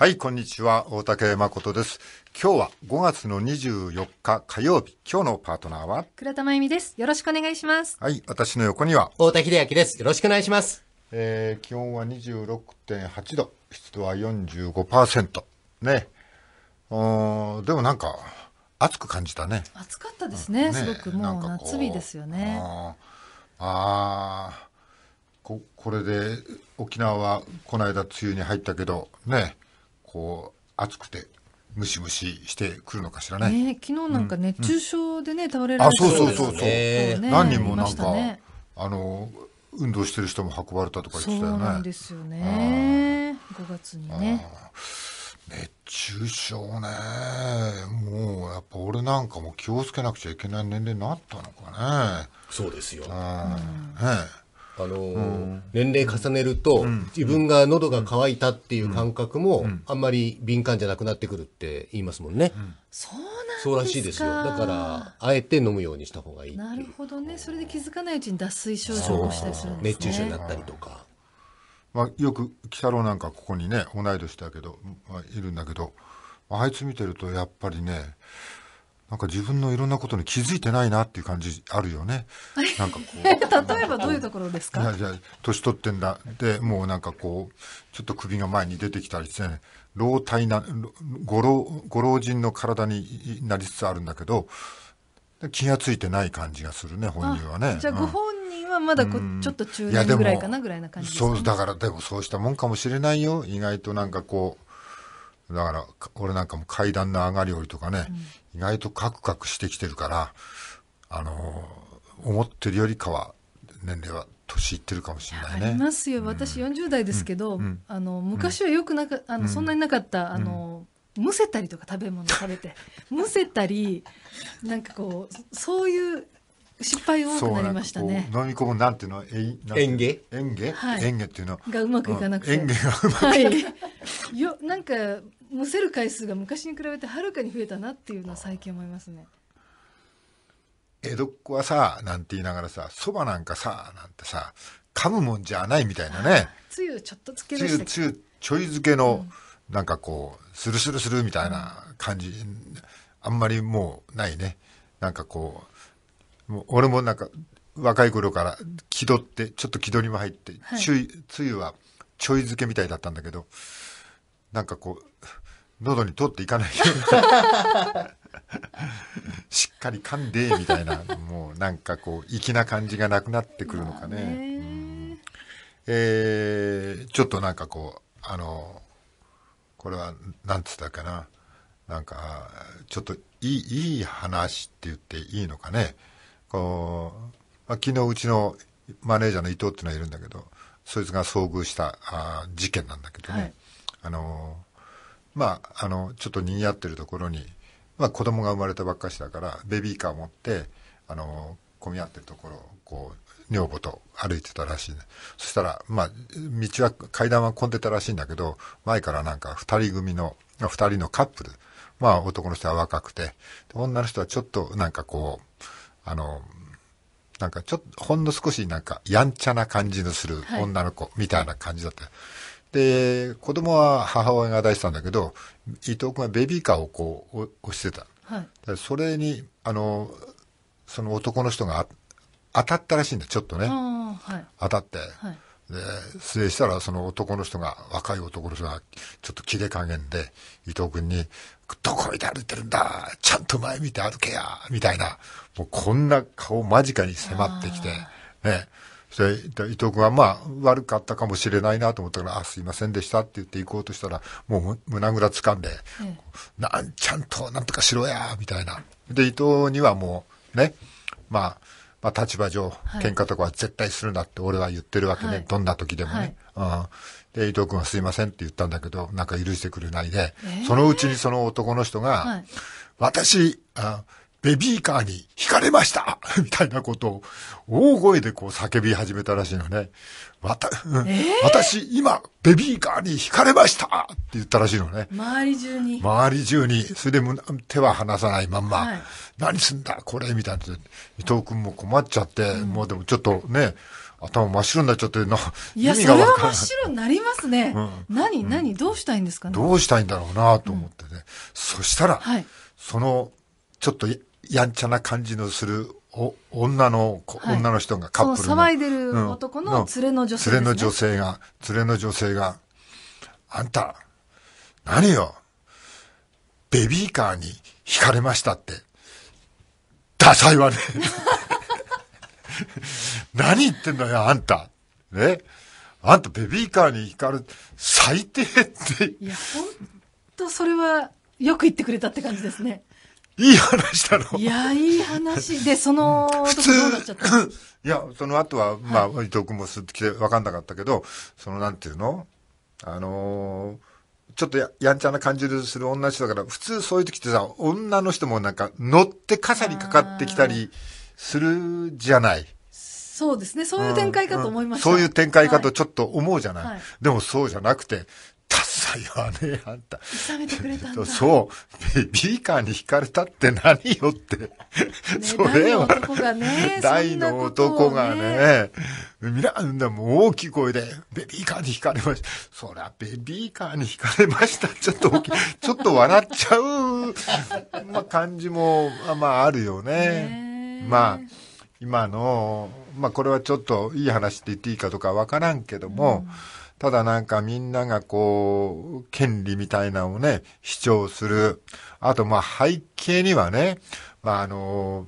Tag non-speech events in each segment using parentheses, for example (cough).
はい、こんにちは。大竹誠です。今日は5月の24日火曜日。今日のパートナーは倉田真由美です。よろしくお願いします。はい、私の横には大竹秀明です。よろしくお願いします。えー、気温は26.8度。湿度は45%。ね。うん、でもなんか、暑く感じたね。暑かったですね。うん、ねすごくもう夏日ですよね。ああこ、これで沖縄はこの間梅雨に入ったけど、ね。こう暑くてムシムシしてくるのかしらね。ね昨日なんか熱中症でね、倒れられてそうそうそうそう。何人もなんか、あの運動してる人も運ばれたとか言ってたよね。そうなんですよね。5月にね。熱中症ね、もうやっぱ俺なんかも気をつけなくちゃいけない年齢になったのかね。そうですよ。うん、ね。あのーうん、年齢重ねると、うん、自分が喉が渇いたっていう感覚も、あんまり敏感じゃなくなってくるって言いますもんね。そうそうらしいですよ。だから、あえて飲むようにした方がいいなるほどね。それで気づかないうちに脱水症状をしたりするんですね。熱中症になったりとか。まあ、よく、鬼太郎なんかここにね、同い年だけど、まあ、いるんだけど、あいつ見てるとやっぱりね、なんか自分のいろんなことに気づいてないなっていう感じあるよね。なんかこう。(laughs) 例えばどういうところですかいやいや、年取ってんだ。で、もうなんかこう、ちょっと首が前に出てきたりして、ね、老体な、ご老、ご老人の体になりつつあるんだけど、気がついてない感じがするね、本人はね。じゃあご本人はまだこ、うん、ちょっと中年ぐらいかなぐらいな感じですか、ね、そう、だからでもそうしたもんかもしれないよ。意外となんかこう、だから、俺なんかも階段の上がり下りとかね、うん、意外とカクカクしてきてるから、あのー、思ってるよりかは、年齢は年いってるかもしれないね。ありますよ。私40代ですけど、うん、あの、昔はよくなか、あの、そんなになかった、あの、むせたりとか食べ物食べて、(laughs) むせたり、なんかこう、そういう失敗多くなりましたね。飲み込むなんていうの、えげえんげ、はい、んげっていうのがうまくいかなくて。うん、げ芸がうまくいかなくて。はい、よなんかむせる回数が昔に比べてはるかに増えたなっていうのは最近思いますね。江戸っ子はさなんて言いながらさそばなんかさなんてさ噛むもんじゃないみたいなねつゆちょっとつけるしつゆちょい漬けの、うん、なんかこうスルスルスルみたいな感じ、うん、あんまりもうないねなんかこうもう俺もなんか若い頃から気取ってちょっと気取りも入って、はい、つゆはちょい漬けみたいだったんだけどなんかこう喉に通っていかないようにしっかり噛んでみたいなもうなんかこう粋な感じがなくなってくるのかねね、うん、えー、ちょっとなんかこうあのこれは何つったかななんかちょっといいいい話って言っていいのかねこう、まあ、昨日うちのマネージャーの伊藤っていうのはいるんだけどそいつが遭遇したあ事件なんだけどね、はい、あのまあ、あのちょっと賑わってるところに、まあ、子供が生まれたばっかしだからベビーカーを持ってあの混み合ってるところをこう女房と歩いてたらしい、ね、そしたら、まあ、道は階段は混んでたらしいんだけど前からなんか二人組の二人のカップルまあ男の人は若くて女の人はちょっとなんかこうあのなんかちょっとほんの少しなんかやんちゃな感じのする女の子みたいな感じだった、はいで子供は母親が出したんだけど伊藤君はベビーカーをこう押してた、はい、それにあのその男の人が当たったらしいんだちょっとね、はい、当たって、はい、で失礼したらその男の人が若い男の人がちょっと切れ加減で伊藤君に「どこ見て歩いてるんだちゃんと前見て歩けや」みたいなもうこんな顔間近に迫ってきてねそれ伊藤君はまあ悪かったかもしれないなと思ったから「あすいませんでした」って言って行こうとしたらもう胸ぐらつかんで「うん、なんちゃんとなんとかしろや」みたいな。で伊藤にはもうねまあまあ、立場上、喧嘩とかは絶対するなって俺は言ってるわけね。はい、どんな時でもね、はい、うん。で、伊藤君はすいませんって言ったんだけど、なんか許してくれないで、えー、そのうちにその男の人が、はい、私あ、ベビーカーに惹かれました (laughs) みたいなことを大声でこう叫び始めたらしいのね。わた、えー、私今ベビーカーに惹かれましたって言ったらしいのね。周り中に。周り中に。それで手は離さないまんま、はい、何すんだこれみたいな。伊藤君も困っちゃって、うん、もうでもちょっとね、頭真っ白になっちゃっての。いや、それは真っ白になりますね。うん、何、何、どうしたいんですかね。どうしたいんだろうなと思ってね。そしたら、はい、その、ちょっとやんちゃな感じのするお女の、はい、女の人がカップルの騒いでる男の連れの女性、ね、連れの女性が、連れの女性が、あんた、何よ、ベビーカーに惹かれましたって、ダサいわね。(laughs) 何言ってんだよ、あんた。ね。あんたベビーカーに惹かる、最低って。いや、ほんとそれはよく言ってくれたって感じですね。いい話だろ。いや、いい話で、その、普通、(laughs) いや、その後は、まあ、伊藤君もすっと来て分かんなかったけど、その、なんていうのあのー、ちょっとややんちゃな感じする女の人だから、普通そういう時ってさ、女の人もなんか乗って傘にかかってきたりするじゃない。そうですね。そういう展開かと思いました。うんうん、そういう展開かとちょっと思うじゃない。はい、でもそうじゃなくて、あ、よ、ね、あた。冷めてくれたんだ。そう。ベビーカーに惹かれたって何よって。ね、それは。大の男がね。皆、(laughs) でも大きい声で、ベビーカーに惹かれました。そりゃ、ベビーカーに惹かれました。ちょっと大きい、(laughs) ちょっと笑っちゃう、まあ、感じも、まあ、あるよね。ねまあ、今の、まあ、これはちょっといい話って言っていいかとかわからんけども、うんただなんかみんながこう、権利みたいなのをね、主張する。あとまあ背景にはね、まああの、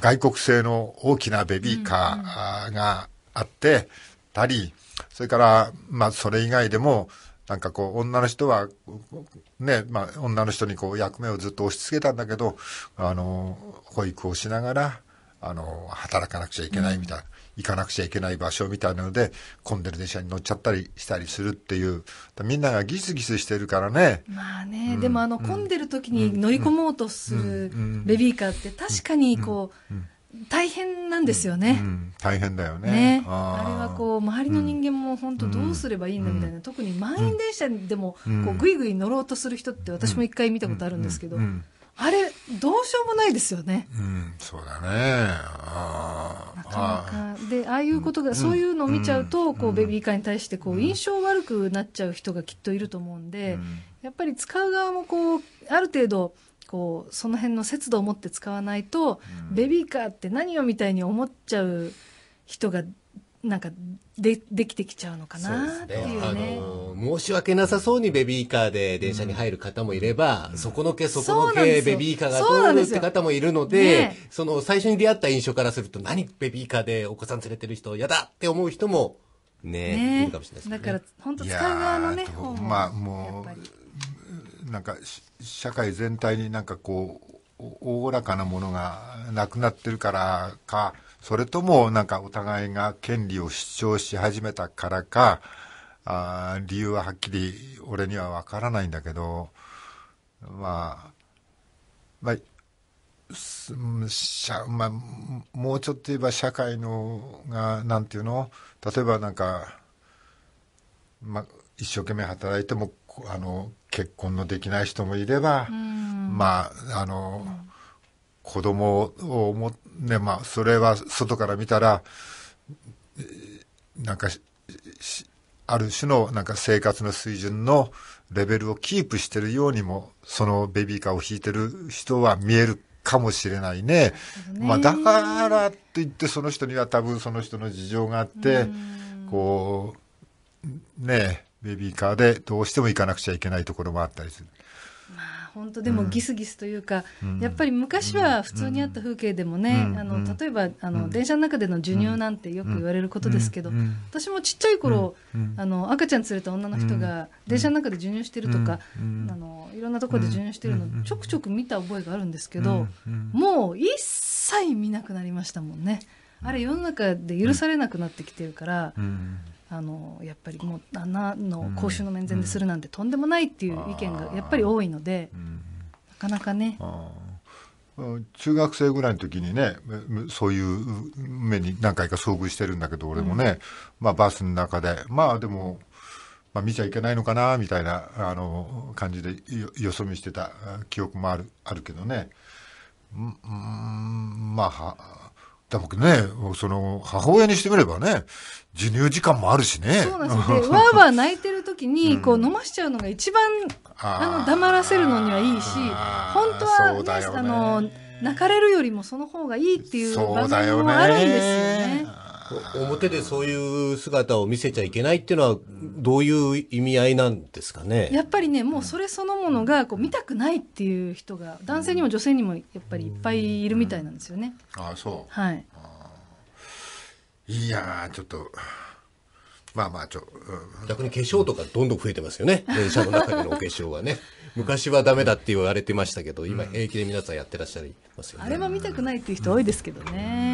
外国製の大きなベビーカーがあってたり、それからまあそれ以外でも、なんかこう、女の人は、ね、まあ、女の人にこう、役目をずっと押し付けたんだけど、あの、保育をしながら、あの、働かなくちゃいけないみたいな。うん、行かなくちゃいけない場所みたいなので、混んでる電車に乗っちゃったりしたりするっていう、みんながギスギスしてるからね。まあね、うん、でもあの、混んでる時に乗り込もうとするベビーカーって、確かにこう、大変なんですよね、うんうん、大変だよね、ね、あれはこう周りの人間も本当どうすればいいんだみたいな、特に満員電車でもこうぐいぐい乗ろうとする人って私も一回見たことあるんですけど、あれどうしようもないですよね、そうだねああはか、でああいうことが、そういうのを見ちゃうと、こうベビーカーに対してこう、印象悪くなっちゃう人がきっといると思うんで、やっぱり使う側もこうある程度こうその辺の節度を持って使わないと、ベビーカーって何よみたいに思っちゃう人がなんかでできてきちゃうのかなっていうね、ね、あの申し訳なさそうにベビーカーで電車に入る方もいれば、うん、そこのけそこのけベビーカーが通るって方もいるので、ね、その最初に出会った印象からすると何ベビーカーでお子さん連れてる人嫌だって思う人もねねいるかもしれないですねだから本当使う側のねまあもうなんか社会全体になんかこうおおらかなものがなくなってるからかそれともなんかお互いが権利を主張し始めたからか、あ理由ははっきり俺にはわからないんだけど、まあ、まあ、まあ、もうちょっと言えば社会のが、なんていうの例えばなんか、まあ、一生懸命働いても、あの、結婚のできない人もいれば、まあ、あの、うん子供を思って、まあ、それは外から見たら、なんか、ある種のなんか生活の水準のレベルをキープしてるようにも、そのベビーカーを引いてる人は見えるかもしれないね。ねまあ、だからと言って、その人には多分その人の事情があって、こう、ねえ、ベビーカーでどうしても行かなくちゃいけないところもあったりする。まあ本当でもギスギスというか、うん、やっぱり昔は普通にあった風景でもね、うん、あの例えばあの、うん、電車の中での授乳なんてよく言われることですけど、私もちっちゃい頃、あの赤ちゃん連れた女の人が電車の中で授乳してるとか、あのいろんなところで授乳してるのちょくちょく見た覚えがあるんですけど、もう一切見なくなりましたもんね。あれ世の中で許されなくなってきてるから、あのやっぱりもう那の公衆の面前でするなんてとんでもないっていう意見がやっぱり多いので、なかなかね。中学生ぐらいの時にねそういう目に何回か遭遇してるんだけど俺もね、まあ、バスの中でまあでも。まあ、見ちゃいけないのかなみたいなあの感じでよそ見してた記憶もあるあるけどねうんまあ多分ね、その、母親にしてみればね、授乳時間もあるしね。そうなんですよ。わーわー泣いてる時に、こう飲ましちゃうのが一番、あの、黙らせるのにはいいし、本当は、ね、あの、泣かれるよりもその方がいいっていう場面もあるんですよね。表でそういう姿を見せちゃいけないっていうのは、どういう意味合いなんですかね。やっぱりね、もうそれそのものが、こう見たくないっていう人が、男性にも女性にも、やっぱりいっぱいいるみたいなんですよね。ああ、そう。はい。いやちょっと。まあまあちょ、うん、逆に化粧とかどんどん増えてますよね。(laughs) 電車の中でのお化粧はね。昔はダメだって言われてましたけど、今平気で皆さんやってらっしゃいますよね。あれも見たくないっていう人多いですけどね。